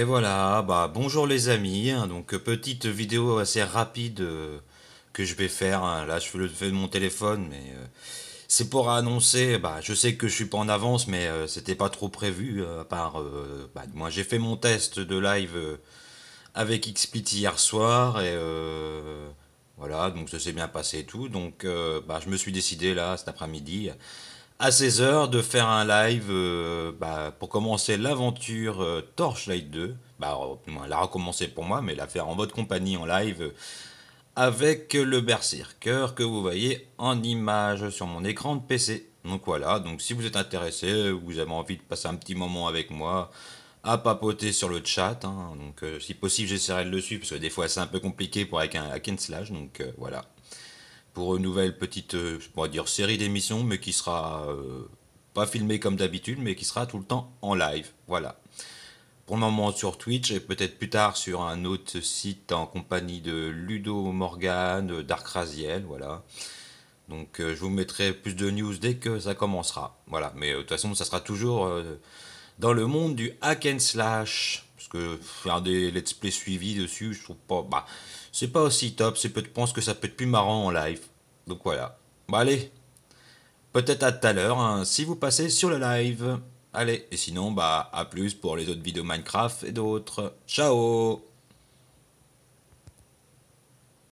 Et voilà, bah bonjour les amis. Donc petite vidéo assez rapide euh, que je vais faire. Hein. Là, je fais le fait de mon téléphone, mais euh, c'est pour annoncer. Bah, je sais que je suis pas en avance, mais euh, c'était pas trop prévu. Par bah, moi, j'ai fait mon test de live avec XPT hier soir et voilà, donc ça s'est bien passé et tout. Donc, bah, je me suis décidé là cet après-midi à 16h de faire un live euh, bah, pour commencer l'aventure euh, Torchlight 2. Bah, euh, la recommencer pour moi, mais la faire en mode compagnie en live avec le Berserker que vous voyez en image sur mon écran de PC. Donc voilà, donc si vous êtes intéressé, vous avez envie de passer un petit moment avec moi, à papoter sur le chat. Hein, donc si possible, j'essaierai de le suivre parce que des fois c'est un peu compliqué pour avec un hack slash. Donc voilà pour une nouvelle petite, euh, dire, série d'émissions, mais qui sera euh, pas filmée comme d'habitude, mais qui sera tout le temps en live. Voilà. Pour le moment sur Twitch et peut-être plus tard sur un autre site en compagnie de Ludo Morgan, Dark Raziel, voilà. Donc euh, je vous mettrai plus de news dès que ça commencera. Voilà, mais de toute façon, ça sera toujours dans le monde du hack and slash que faire des let's play suivis dessus, je trouve pas. Bah, c'est pas aussi top. C'est peut-être pense que ça peut être plus marrant en live. Donc voilà. Bah allez. Peut-être à tout à l'heure hein, si vous passez sur le live. Allez, et sinon, bah à plus pour les autres vidéos Minecraft et d'autres. Ciao